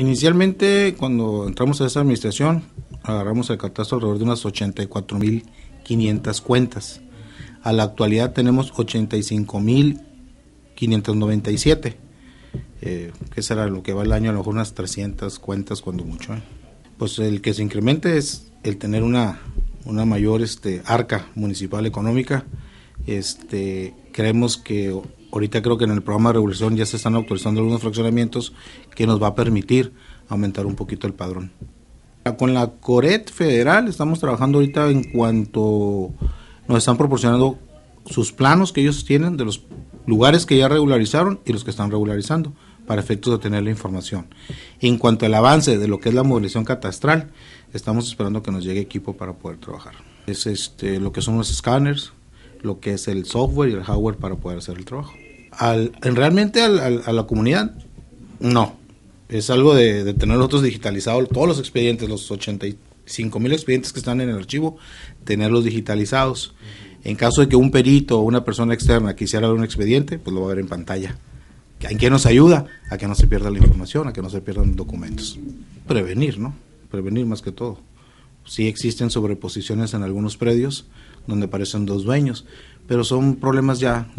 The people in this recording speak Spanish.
Inicialmente, cuando entramos a esa administración, agarramos el catastro alrededor de unas 84.500 cuentas. A la actualidad tenemos 85.597, eh, que será lo que va el año, a lo mejor unas 300 cuentas cuando mucho. ¿eh? Pues el que se incremente es el tener una, una mayor este, arca municipal económica. Este, creemos que Ahorita creo que en el programa de regulación ya se están autorizando algunos fraccionamientos que nos va a permitir aumentar un poquito el padrón. Con la Coret Federal estamos trabajando ahorita en cuanto nos están proporcionando sus planos que ellos tienen de los lugares que ya regularizaron y los que están regularizando para efectos de tener la información. En cuanto al avance de lo que es la movilización catastral, estamos esperando que nos llegue equipo para poder trabajar. Es este, lo que son los escáneres, lo que es el software y el hardware para poder hacer el trabajo. realmente a la comunidad, no. Es algo de, tener nosotros digitalizados todos los expedientes, los 85 mil expedientes que están en el archivo, tenerlos digitalizados. En caso de que un perito o una persona externa quisiera ver un expediente, pues lo va a ver en pantalla. ¿En qué nos ayuda? A que no se pierda la información, a que no se pierdan documentos. Prevenir, ¿no? Prevenir más que todo sí existen sobreposiciones en algunos predios donde aparecen dos dueños, pero son problemas ya